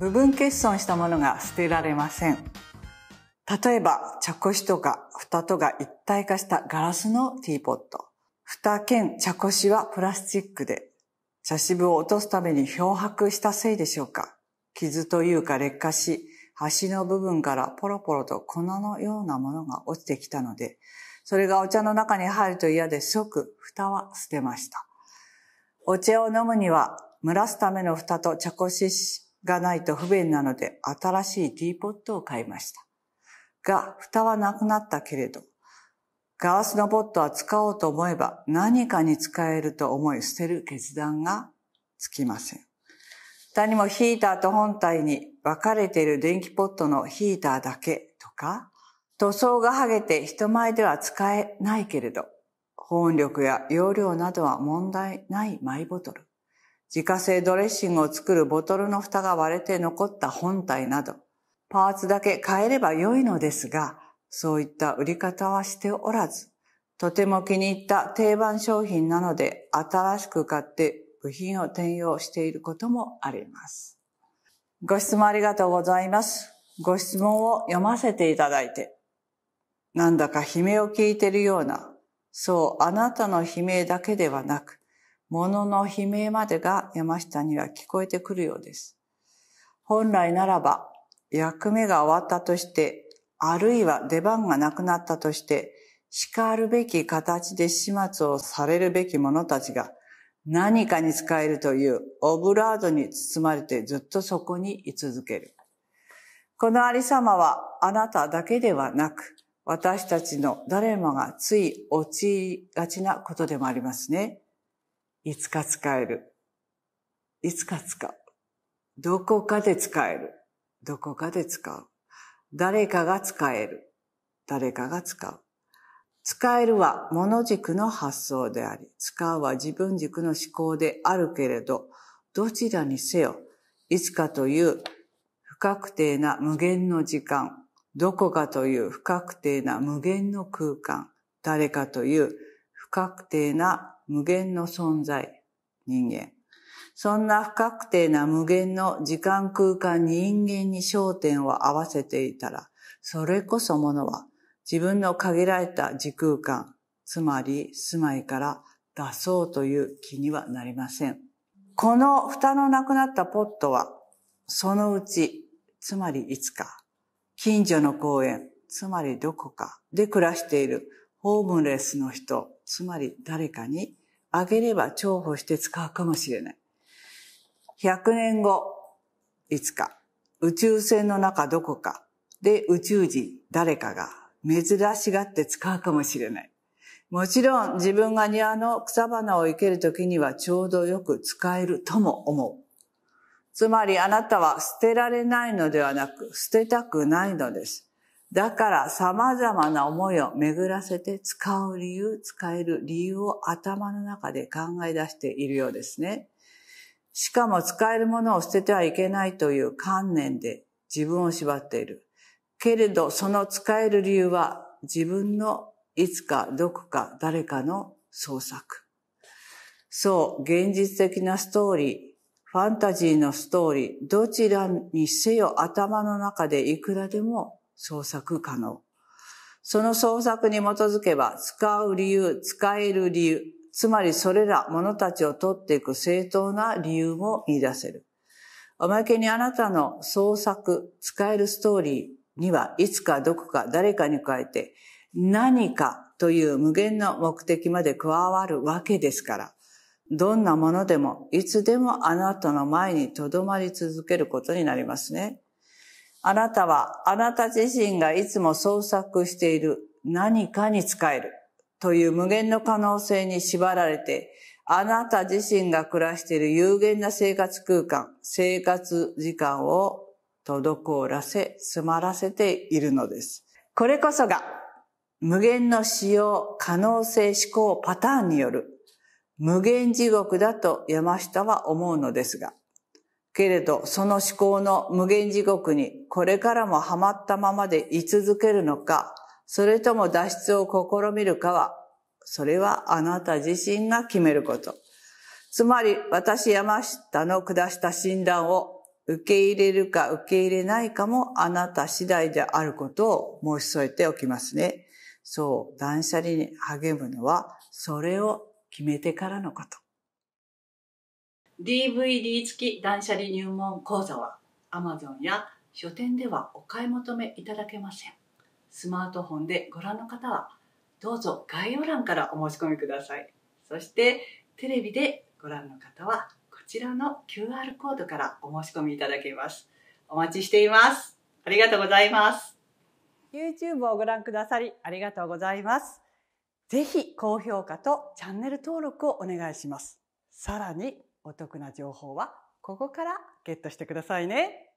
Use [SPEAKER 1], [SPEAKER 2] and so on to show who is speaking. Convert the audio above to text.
[SPEAKER 1] 部分欠損したものが捨てられません。例えば、茶こしとか蓋とが一体化したガラスのティーポット。蓋兼茶こしはプラスチックで、茶渋を落とすために漂白したせいでしょうか。傷というか劣化し、端の部分からポロポロと粉のようなものが落ちてきたので、それがお茶の中に入ると嫌で即蓋は捨てました。お茶を飲むには蒸らすための蓋と茶こしがないと不便なので新しいティーポットを買いました。が、蓋はなくなったけれど、ガラスのポットは使おうと思えば何かに使えると思い捨てる決断がつきません。他にもヒーターと本体に分かれている電気ポットのヒーターだけとか、塗装が剥げて人前では使えないけれど、保温力や容量などは問題ないマイボトル。自家製ドレッシングを作るボトルの蓋が割れて残った本体など、パーツだけ変えれば良いのですが、そういった売り方はしておらず、とても気に入った定番商品なので、新しく買って部品を転用していることもあります。ご質問ありがとうございます。ご質問を読ませていただいて、なんだか悲鳴を聞いているような、そうあなたの悲鳴だけではなく、物の悲鳴までが山下には聞こえてくるようです。本来ならば、役目が終わったとして、あるいは出番がなくなったとして、叱るべき形で始末をされるべき者たちが、何かに使えるというオブラードに包まれてずっとそこに居続ける。このありさまはあなただけではなく、私たちの誰もがつい陥りがちなことでもありますね。いつか使える。いつか使う。どこかで使える。どこかで使う。誰かが使える。誰かが使う。使えるは物軸の発想であり、使うは自分軸の思考であるけれど、どちらにせよ、いつかという不確定な無限の時間、どこかという不確定な無限の空間、誰かという不確定な無限の存在、人間。そんな不確定な無限の時間空間に人間に焦点を合わせていたら、それこそものは自分の限られた時空間、つまり住まいから出そうという気にはなりません。この蓋のなくなったポットは、そのうち、つまりいつか、近所の公園、つまりどこかで暮らしているホームレスの人つまり誰かにあげれば重宝して使うかもしれない。100年後、いつか、宇宙船の中どこかで宇宙人、誰かが珍しがって使うかもしれない。もちろん自分が庭の草花を生けるときにはちょうどよく使えるとも思う。つまりあなたは捨てられないのではなく捨てたくないのです。だから様々な思いを巡らせて使う理由、使える理由を頭の中で考え出しているようですね。しかも使えるものを捨ててはいけないという観念で自分を縛っている。けれどその使える理由は自分のいつかどこか誰かの創作。そう、現実的なストーリー、ファンタジーのストーリー、どちらにせよ頭の中でいくらでも創作可能。その創作に基づけば、使う理由、使える理由、つまりそれらものたちを取っていく正当な理由も見出せる。おまけにあなたの創作、使えるストーリーには、いつかどこか誰かに変えて、何かという無限の目的まで加わるわけですから、どんなものでも、いつでもあなたの前に留まり続けることになりますね。あなたはあなた自身がいつも創作している何かに使えるという無限の可能性に縛られて、あなた自身が暮らしている有限な生活空間、生活時間を滞らせ、詰まらせているのです。これこそが無限の使用、可能性思考パターンによる無限地獄だと山下は思うのですが、けれど、その思考の無限地獄にこれからもハマったままで居続けるのか、それとも脱出を試みるかは、それはあなた自身が決めること。つまり、私山下の下した診断を受け入れるか受け入れないかもあなた次第であることを申し添えておきますね。そう、断捨離に励むのは、それを決めてからのこと。DVD 付き断捨離入門講座は Amazon や書店ではお買い求めいただけません。スマートフォンでご覧の方はどうぞ概要欄からお申し込みください。そしてテレビでご覧の方はこちらの QR コードからお申し込みいただけます。お待ちしています。ありがとうございます。YouTube をご覧くださりありがとうございます。ぜひ高評価とチャンネル登録をお願いします。さらにお得な情報はここからゲットしてくださいね。